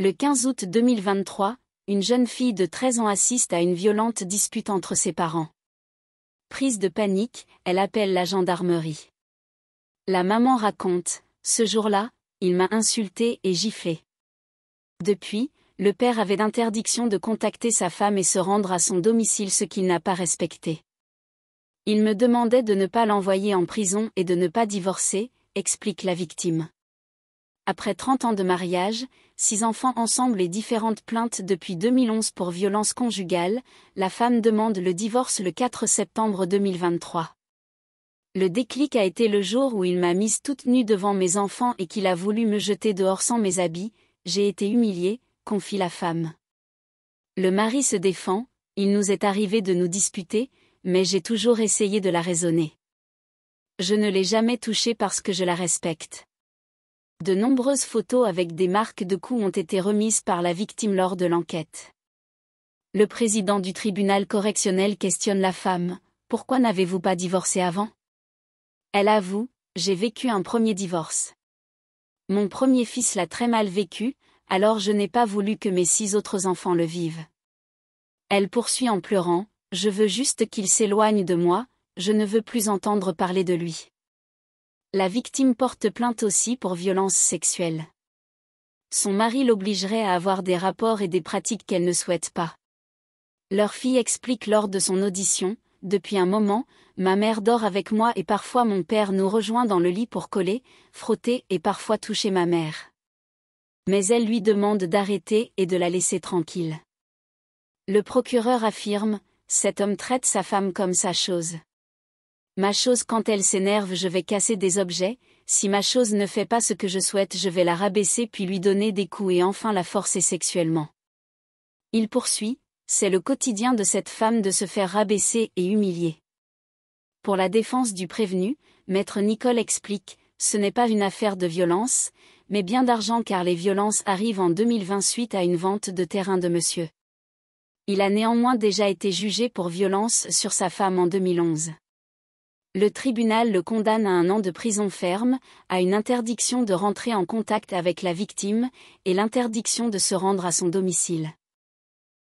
Le 15 août 2023, une jeune fille de 13 ans assiste à une violente dispute entre ses parents. Prise de panique, elle appelle la gendarmerie. La maman raconte, ce jour-là, il m'a insultée et giflée. Depuis, le père avait d'interdiction de contacter sa femme et se rendre à son domicile ce qu'il n'a pas respecté. Il me demandait de ne pas l'envoyer en prison et de ne pas divorcer, explique la victime après 30 ans de mariage, six enfants ensemble et différentes plaintes depuis 2011 pour violence conjugale, la femme demande le divorce le 4 septembre 2023. Le déclic a été le jour où il m'a mise toute nue devant mes enfants et qu'il a voulu me jeter dehors sans mes habits, j'ai été humiliée, confie la femme. Le mari se défend, il nous est arrivé de nous disputer, mais j'ai toujours essayé de la raisonner. Je ne l'ai jamais touchée parce que je la respecte. De nombreuses photos avec des marques de coups ont été remises par la victime lors de l'enquête. Le président du tribunal correctionnel questionne la femme Pourquoi n'avez-vous pas divorcé avant Elle avoue J'ai vécu un premier divorce. Mon premier fils l'a très mal vécu, alors je n'ai pas voulu que mes six autres enfants le vivent. Elle poursuit en pleurant Je veux juste qu'il s'éloigne de moi, je ne veux plus entendre parler de lui. La victime porte plainte aussi pour violence sexuelle. Son mari l'obligerait à avoir des rapports et des pratiques qu'elle ne souhaite pas. Leur fille explique lors de son audition, Depuis un moment, ma mère dort avec moi et parfois mon père nous rejoint dans le lit pour coller, frotter et parfois toucher ma mère. Mais elle lui demande d'arrêter et de la laisser tranquille. Le procureur affirme, cet homme traite sa femme comme sa chose. Ma chose quand elle s'énerve je vais casser des objets, si ma chose ne fait pas ce que je souhaite je vais la rabaisser puis lui donner des coups et enfin la forcer sexuellement. Il poursuit, c'est le quotidien de cette femme de se faire rabaisser et humilier. Pour la défense du prévenu, maître Nicole explique, ce n'est pas une affaire de violence, mais bien d'argent car les violences arrivent en 2020 suite à une vente de terrain de monsieur. Il a néanmoins déjà été jugé pour violence sur sa femme en 2011 le tribunal le condamne à un an de prison ferme, à une interdiction de rentrer en contact avec la victime, et l'interdiction de se rendre à son domicile.